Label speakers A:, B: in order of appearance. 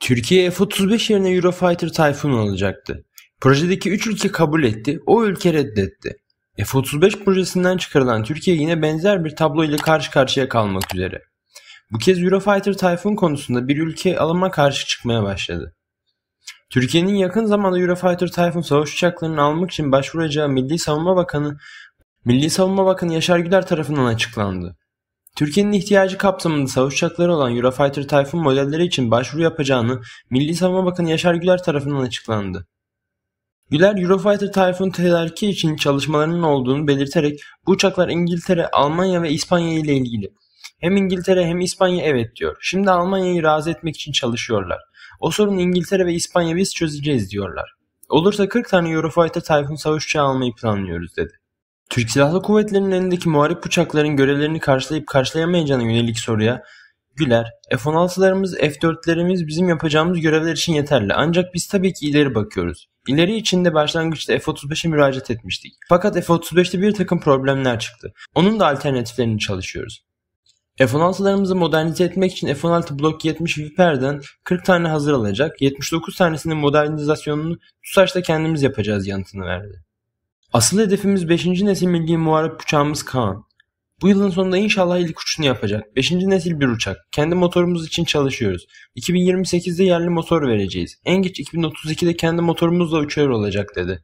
A: Türkiye F-35 yerine Eurofighter Typhoon alacaktı. Projedeki 3 ülke kabul etti, o ülke reddetti. F-35 projesinden çıkarılan Türkiye yine benzer bir tablo ile karşı karşıya kalmak üzere. Bu kez Eurofighter Typhoon konusunda bir ülke alıma karşı çıkmaya başladı. Türkiye'nin yakın zamanda Eurofighter Typhoon savaş uçaklarını almak için başvuracağı Milli Savunma Bakanı Milli Savunma Bakanı Yaşar Güler tarafından açıklandı. Türkiye'nin ihtiyacı kapsamında savaş uçakları olan Eurofighter Typhoon modelleri için başvuru yapacağını Milli Savunma Bakanı Yaşar Güler tarafından açıklandı. Güler Eurofighter Typhoon tedariki için çalışmalarının olduğunu belirterek bu uçaklar İngiltere, Almanya ve İspanya ile ilgili. Hem İngiltere hem İspanya evet diyor. Şimdi Almanya'yı razı etmek için çalışıyorlar. O sorunu İngiltere ve İspanya biz çözeceğiz diyorlar. Olursa 40 tane Eurofighter Typhoon savaş uçağı almayı planlıyoruz dedi. Türk Silahlı Kuvvetleri'nin elindeki muharip uçakların görevlerini karşılayıp karşılayamayacağına yönelik soruya Güler, F-16'larımız, F-4'lerimiz bizim yapacağımız görevler için yeterli. Ancak biz tabii ki ileri bakıyoruz. İleri için de başlangıçta F-35'e müracaat etmiştik. Fakat F-35'te bir takım problemler çıktı. Onun da alternatiflerini çalışıyoruz. F-16'larımızı modernize etmek için F-16 Block 70 Viper'den 40 tane hazır alacak, 79 tanesinin modernizasyonunu TUSAŞ'ta kendimiz yapacağız yanıtını verdi. Asıl hedefimiz 5. nesil milli muharip uçağımız Kaan. Bu yılın sonunda inşallah ilk uçuşunu yapacak. 5. nesil bir uçak. Kendi motorumuz için çalışıyoruz. 2028'de yerli motor vereceğiz. En geç 2032'de kendi motorumuzla uçuyor olacak dedi.